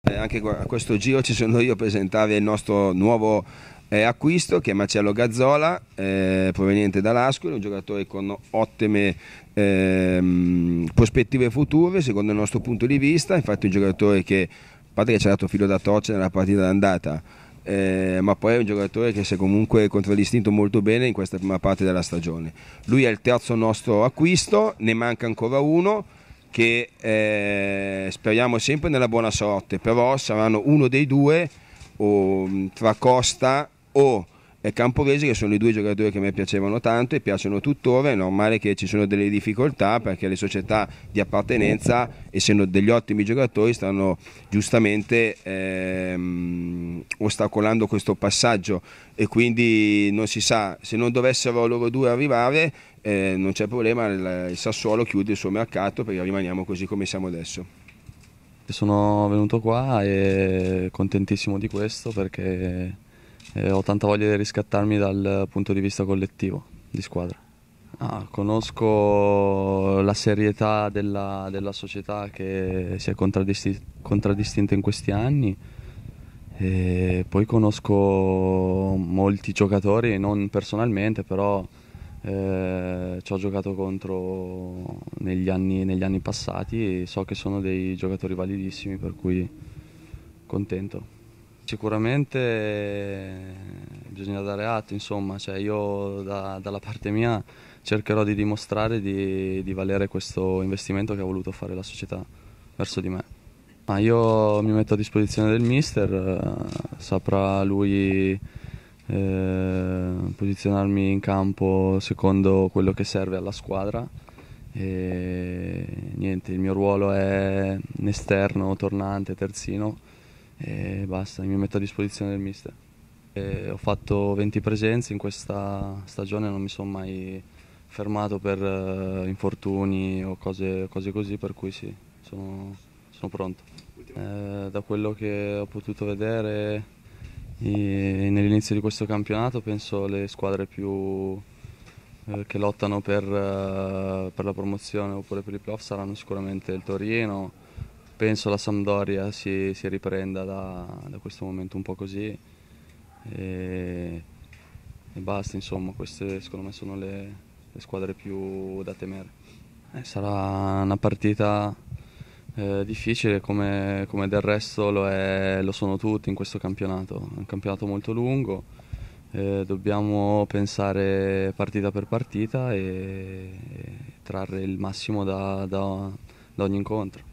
Eh, anche a questo giro ci sono io a presentare il nostro nuovo eh, acquisto che è Marcello Gazzola, eh, proveniente dall'Ascoli, un giocatore con ottime eh, prospettive future secondo il nostro punto di vista, infatti un giocatore che, a parte che ci ha dato filo da torce nella partita d'andata, eh, ma poi è un giocatore che si è comunque contraddistinto molto bene in questa prima parte della stagione. Lui è il terzo nostro acquisto, ne manca ancora uno che eh, speriamo sempre nella buona sorte, però saranno uno dei due o, mm, tra Costa o eh, Camporese, che sono i due giocatori che mi piacevano tanto e piacciono tuttora, è normale che ci sono delle difficoltà perché le società di appartenenza, essendo degli ottimi giocatori, stanno giustamente ehm, ostacolando questo passaggio e quindi non si sa, se non dovessero loro due arrivare eh, non c'è problema, il, il Sassuolo chiude il suo mercato perché rimaniamo così come siamo adesso. Sono venuto qua e contentissimo di questo perché eh, ho tanta voglia di riscattarmi dal punto di vista collettivo, di squadra. Ah, conosco la serietà della, della, società che si è contraddistinta, contraddistinta in questi anni e poi conosco molti giocatori, non personalmente, però eh, ci ho giocato contro negli anni, negli anni passati e so che sono dei giocatori validissimi per cui contento. Sicuramente eh, bisogna dare atto, insomma, cioè io da, dalla parte mia cercherò di dimostrare di, di, valere questo investimento che ha voluto fare la società verso di me. Ma io mi metto a disposizione del mister, eh, saprà lui eh, posizionarmi in campo secondo quello che serve alla squadra. E, niente, il mio ruolo è un esterno, tornante, terzino e basta, mi metto a disposizione del mister. E ho fatto 20 presenze in questa stagione, non mi sono mai fermato per uh, infortuni o cose, cose, così, per cui sì, sono, sono pronto. Eh, da quello che ho potuto vedere nell'inizio di questo campionato penso le squadre più eh, che lottano per, eh, per, la promozione oppure per i playoff saranno sicuramente il Torino, penso la Sampdoria si, si riprenda da, da, questo momento un po' così e, e basta insomma queste secondo me sono le, le squadre più da temere. Eh, sarà una partita eh, difficile come, come, del resto lo, è, lo, sono tutti in questo campionato, è un campionato molto lungo, eh, dobbiamo pensare partita per partita e, e trarre il massimo da, da, da ogni incontro.